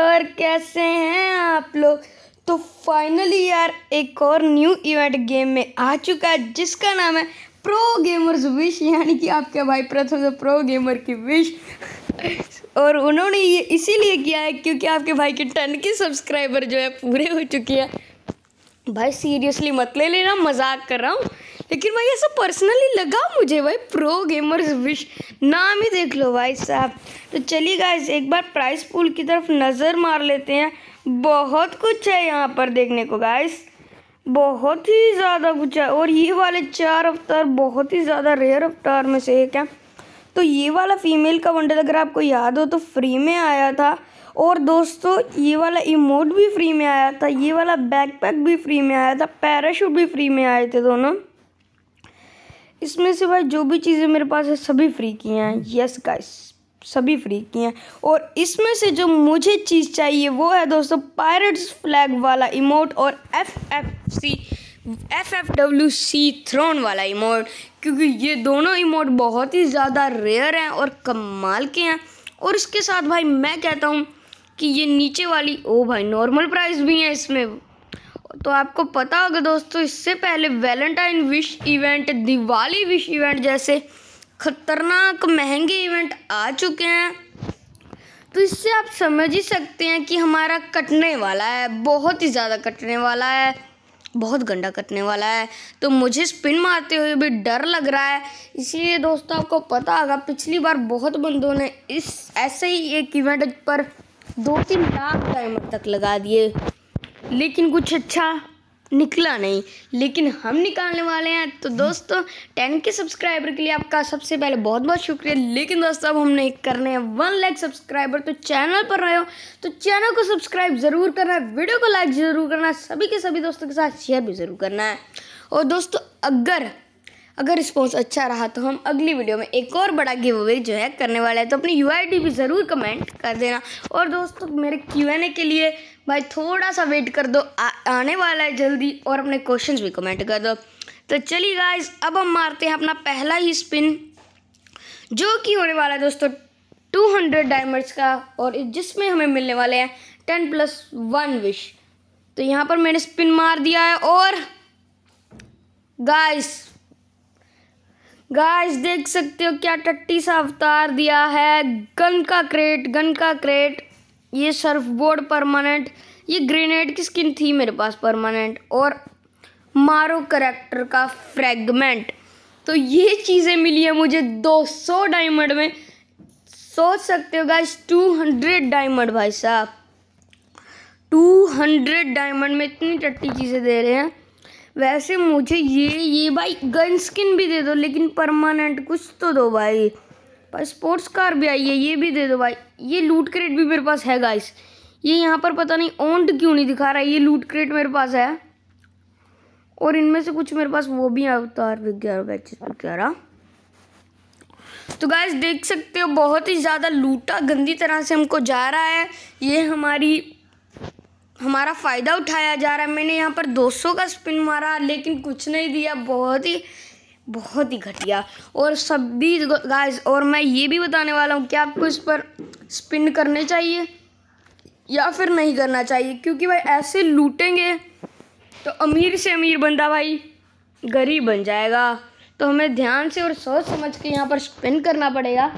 और कैसे हैं आप लोग तो फाइनली यार एक और न्यू इवेंट गेम में आ चुका है जिसका नाम है प्रो गेमर्स विश यानी कि आपके भाई प्रथम से प्रो गेमर की विश और उन्होंने ये इसीलिए किया है क्योंकि आपके भाई के टन के सब्सक्राइबर जो है पूरे हो चुके हैं भाई सीरियसली मत ले लेना मजाक कर रहा हूँ लेकिन भाई ऐसा पर्सनली लगा मुझे भाई प्रो गेमर्स विश नाम ही देख लो भाई साहब तो चलिए गाइस एक बार प्राइस पूल की तरफ नज़र मार लेते हैं बहुत कुछ है यहाँ पर देखने को गाइस बहुत ही ज़्यादा कुछ है और ये वाले चार अवतार बहुत ही ज़्यादा रेयर अवतार में से एक है तो ये वाला फीमेल का वंडल अगर आपको याद हो तो फ्री में आया था और दोस्तों ये वाला इमोट भी फ्री में आया था ये वाला बैकपैक भी फ्री में आया था पैराशूट भी फ्री में आए थे दोनों इसमें से भाई जो भी चीज़ें मेरे पास है सभी फ्री की हैं यस गाइस सभी फ्री की हैं और इसमें से जो मुझे चीज़ चाहिए वो है दोस्तों पायरेट्स फ्लैग वाला इमोट और F F C F F W C throne वाला इमोट क्योंकि ये दोनों इमोट बहुत ही ज़्यादा रेयर हैं और कमाल के हैं और इसके साथ भाई मैं कहता हूँ कि ये नीचे वाली ओ भाई नॉर्मल प्राइस भी है इसमें तो आपको पता होगा दोस्तों इससे पहले Valentine wish event Diwali wish event जैसे खतरनाक महंगे इवेंट आ चुके हैं तो इससे आप समझ ही सकते हैं कि हमारा कटने वाला है बहुत ही ज़्यादा कटने वाला है बहुत गंदा कटने वाला है तो मुझे स्पिन मारते हुए भी डर लग रहा है इसलिए दोस्तों आपको पता होगा पिछली बार बहुत बंदों ने इस ऐसे ही एक इवेंट पर दो तीन लाख टाइम तक लगा दिए लेकिन कुछ अच्छा निकला नहीं लेकिन हम निकालने वाले हैं तो दोस्तों टेन के सब्सक्राइबर के लिए आपका सबसे पहले बहुत बहुत शुक्रिया लेकिन दोस्तों अब हम नहीं करने हैं वन लाख सब्सक्राइबर तो चैनल पर रहे हो तो चैनल को सब्सक्राइब ज़रूर करना है वीडियो को लाइक ज़रूर करना है सभी के सभी दोस्तों के साथ शेयर भी ज़रूर करना है और दोस्तों अगर अगर रिस्पॉन्स अच्छा रहा तो हम अगली वीडियो में एक और बड़ा गिव अवे जो है करने वाला है तो अपनी यू भी ज़रूर कमेंट कर देना और दोस्तों मेरे क्यू के लिए भाई थोड़ा सा वेट कर दो आ, आने वाला है जल्दी और अपने क्वेश्चंस भी कमेंट कर दो तो चलिए गाइस अब हम मारते हैं अपना पहला ही स्पिन जो कि होने वाला है दोस्तों हंड्रेड डायमंड्स का और जिसमें हमें मिलने वाले हैं टेन प्लस वन विश तो यहाँ पर मैंने स्पिन मार दिया है और गाइस गाइस देख सकते हो क्या टट्टी सा अवतार दिया है गन का क्रेट गन का क्रेट ये सर्फ बोर्ड परमानेंट ये ग्रेनेड की स्किन थी मेरे पास परमानेंट और मारो करेक्टर का फ्रेगमेंट तो ये चीज़ें मिली है मुझे 200 डायमंड में सोच सकते हो गाइस 200 डायमंड भाई साहब 200 डायमंड में इतनी टट्टी चीज़ें दे रहे हैं वैसे मुझे ये ये भाई गन स्किन भी दे दो लेकिन परमानेंट कुछ तो दो भाई स्पोर्ट्स कार भी आई है ये भी दे दो भाई ये लूट क्रेट भी मेरे पास है गाइस ये यहाँ पर पता नहीं ओंड क्यों नहीं दिखा रहा है ये लूट क्रेट मेरे पास है और इनमें से कुछ मेरे पास वो भी अवतार ग्यारह बैचेस वगैरह तो गाइस देख सकते हो बहुत ही ज़्यादा लूटा गंदी तरह से हमको जा रहा है ये हमारी हमारा फ़ायदा उठाया जा रहा है मैंने यहाँ पर 200 का स्पिन मारा लेकिन कुछ नहीं दिया बहुत ही बहुत ही घटिया और सभी गाइस और मैं ये भी बताने वाला हूँ कि आपको इस पर स्पिन करने चाहिए या फिर नहीं करना चाहिए क्योंकि भाई ऐसे लूटेंगे तो अमीर से अमीर बंदा भाई गरीब बन जाएगा तो हमें ध्यान से और सोच समझ के यहाँ पर स्पिन करना पड़ेगा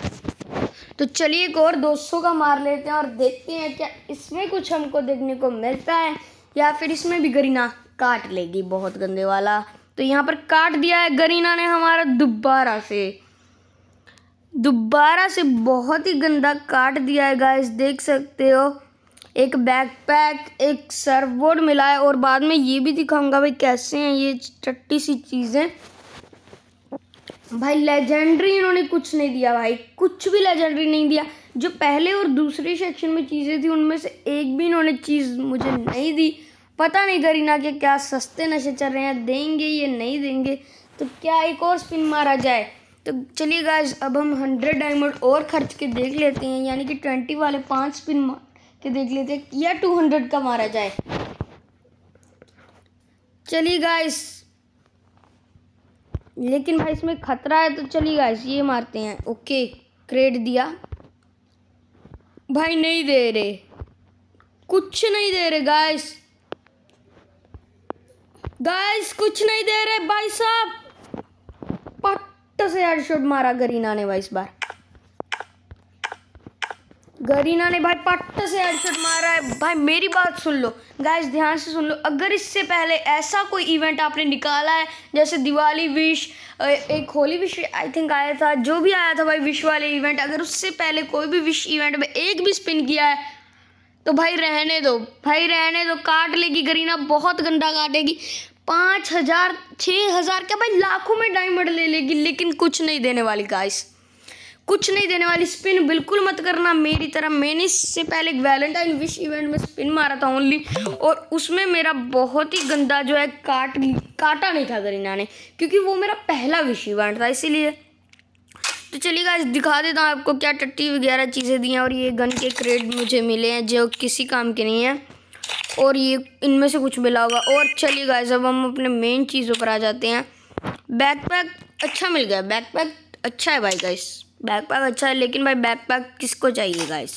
तो चलिए एक और 200 का मार लेते हैं और देखते हैं क्या इसमें कुछ हमको देखने को मिलता है या फिर इसमें भी गरीना काट लेगी बहुत गंदे वाला तो यहाँ पर काट दिया है गरीना ने हमारा दोबारा से दोबारा से बहुत ही गंदा काट दिया है गाइस देख सकते हो एक बैकपैक एक सर्फ बोर्ड मिला है और बाद में ये भी दिखाऊंगा भाई कैसे हैं ये टट्टी सी चीज़ें भाई लेजेंडरी इन्होंने कुछ नहीं दिया भाई कुछ भी लेजेंडरी नहीं दिया जो पहले और दूसरे सेक्शन में चीज़ें थी उनमें से एक भी इन्होंने चीज़ मुझे नहीं दी पता नहीं करीना के क्या सस्ते नशे चल रहे हैं देंगे ये नहीं देंगे तो क्या एक और स्पिन मारा जाए तो चलिए गाइस अब हम हंड्रेड डायमंड और खर्च के देख लेते हैं यानी कि ट्वेंटी वाले पाँच स्पिन मार के देख लेते हैं या टू हंड्रेड का मारा जाए चलिए गाइस लेकिन भाई इसमें खतरा है तो चलिए गाइस ये मारते हैं ओके क्रेड दिया भाई नहीं दे रहे कुछ नहीं दे रहे गाइस गाइस कुछ नहीं दे रहे भाई साहब पट्ट से शॉट मारा गरीना ने भाई इस बार गरीना ने भाई पट्ट से शॉट मारा है भाई मेरी बात सुन लो गाइस ध्यान से सुन लो अगर इससे पहले ऐसा कोई इवेंट आपने निकाला है जैसे दिवाली विश एक होली विश आई थिंक आया था जो भी आया था भाई विश वाले इवेंट अगर उससे पहले कोई भी विश इवेंट में एक भी स्पिन किया है तो भाई रहने दो भाई रहने दो काट लेगी गरीना बहुत गंदा काटेगी पाँच हज़ार छः हज़ार क्या भाई लाखों में डायमंड ले लेगी लेकिन कुछ नहीं देने वाली गाइस कुछ नहीं देने वाली स्पिन बिल्कुल मत करना मेरी तरह मैंने इससे पहले एक वैलेंटाइन विश इवेंट में स्पिन मारा था ओनली और उसमें मेरा बहुत ही गंदा जो है काट काटा नहीं था गरीना ने क्योंकि वो मेरा पहला विश इवेंट था इसीलिए तो चलिए गाइस दिखा देता हूँ आपको क्या टट्टी वगैरह चीज़ें दी हैं और ये गन के क्रेड मुझे मिले हैं जो किसी काम के नहीं हैं और ये इनमें से कुछ मिला होगा और चलिए गाइस अब हम अपने मेन चीज़ों पर आ जाते हैं बैकपैक अच्छा मिल गया बैकपैक अच्छा है भाई गाइस बैकपैक अच्छा है लेकिन भाई बैकपैक किसको चाहिए गाइस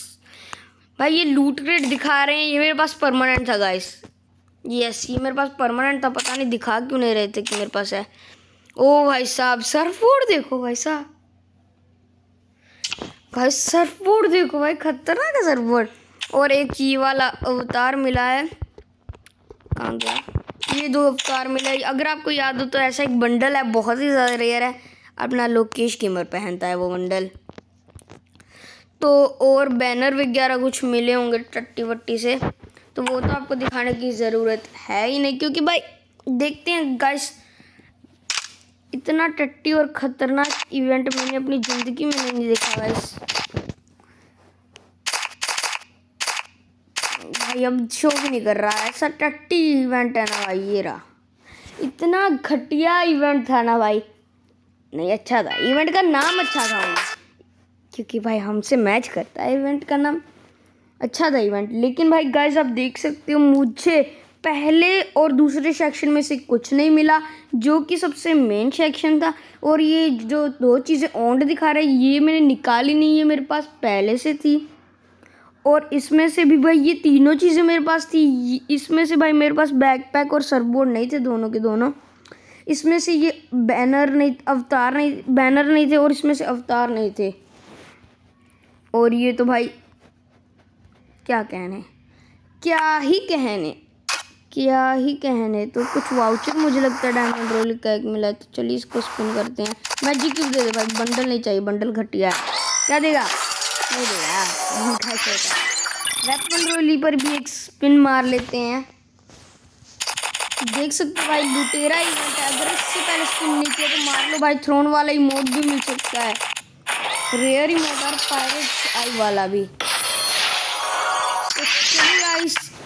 भाई ये लूट क्रेट दिखा रहे हैं ये मेरे पास परमानेंट था गाइस यस ये मेरे पास परमानेंट था पता नहीं दिखा क्यों नहीं रहे थे कि मेरे पास है ओ भाई साहब सर फोड़ देखो भाई साहब भाई सरपोर्ट देखो भाई खतरनाक है सरपोर्ट और एक ये वाला अवतार मिला है कहाँ गया ये दो अवतार मिला है अगर आपको याद हो तो ऐसा एक बंडल है बहुत ही ज़्यादा रेयर है अपना लोकेश कीमर पहनता है वो बंडल तो और बैनर वगैरह कुछ मिले होंगे टट्टी वट्टी से तो वो तो आपको दिखाने की ज़रूरत है ही नहीं क्योंकि भाई देखते हैं गाइस इतना टट्टी और ख़तरनाक इवेंट मैंने अपनी ज़िंदगी में नहीं देखा गाइस भाई अब शो भी नहीं कर रहा ऐसा टट्टी इवेंट है ना भाई ये रहा इतना घटिया इवेंट था ना भाई नहीं अच्छा था इवेंट का नाम अच्छा था क्योंकि भाई हमसे मैच करता है इवेंट का नाम अच्छा था इवेंट लेकिन भाई गाइस आप देख सकते हो मुझे पहले और दूसरे सेक्शन में से कुछ नहीं मिला जो कि सबसे मेन सेक्शन था और ये जो दो चीज़ें ऑन्ड दिखा रहा है ये मैंने निकाली नहीं है मेरे पास पहले से थी और इसमें से भी भाई ये तीनों चीज़ें मेरे पास थी इसमें से भाई मेरे पास बैकपैक और सरबोर्ड नहीं थे दोनों के दोनों इसमें से ये बैनर नहीं अवतार नहीं बैनर नहीं थे और इसमें से अवतार नहीं थे और ये तो भाई क्या कहने क्या ही कहने क्या ही कहने तो कुछ वाउचर मुझे लगता है डायमंड रोल का एक मिला है तो चलिए इसको स्पिन करते हैं मैजिक क्यूब दे दे भाई बंडल नहीं चाहिए बंडल घटिया है क्या देगा नहीं देगा वेपन रोली पर भी एक स्पिन मार लेते हैं देख सकते हो भाई लुटेरा इवेंट है अगर इससे पहले स्पिन नहीं किया तो मार लो भाई थ्रोन वाला इमोट भी मिल सकता है रेयर इमोट और पायरेट्स आई वाला भी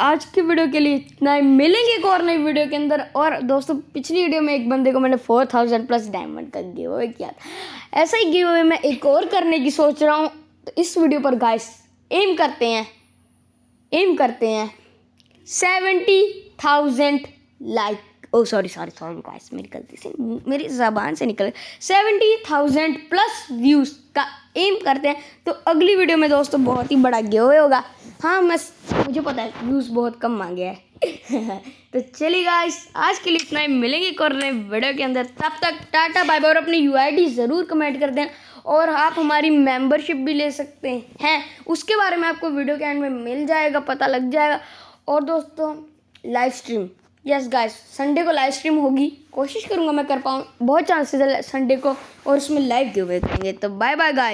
आज की वीडियो के लिए इतना ही मिलेंगे एक और नई वीडियो के अंदर और दोस्तों पिछली वीडियो में एक बंदे को मैंने फोर थाउजेंड प्लस डायमंड का गिव अवे किया था ऐसा ही गिव अवे मैं एक और करने की सोच रहा हूँ तो इस वीडियो पर गाइस एम करते हैं एम करते हैं seventy thousand like oh sorry sorry sorry guys मेरी गलती से मेरी जबान से निकल सेवेंटी थाउजेंड प्लस व्यूज़ का एम करते हैं तो अगली वीडियो में दोस्तों बहुत ही बड़ा गिव अवे होगा हाँ मैं मुझे पता है व्यूज़ बहुत कम मांगे हैं तो चलिए गाइस आज के लिए इतना ही मिलेंगे कर रहे वीडियो के अंदर तब तक टाटा बाय बाय और अपनी यू ज़रूर कमेंट कर दें और आप हमारी मेंबरशिप भी ले सकते हैं उसके बारे में आपको वीडियो के एंड में मिल जाएगा पता लग जाएगा और दोस्तों live stream yes guys Sunday को लाइव स्ट्रीम होगी कोशिश करूँगा मैं कर पाऊँ बहुत चांसेस है संडे को और उसमें लाइव क्यों करेंगे तो बाय बाय गाय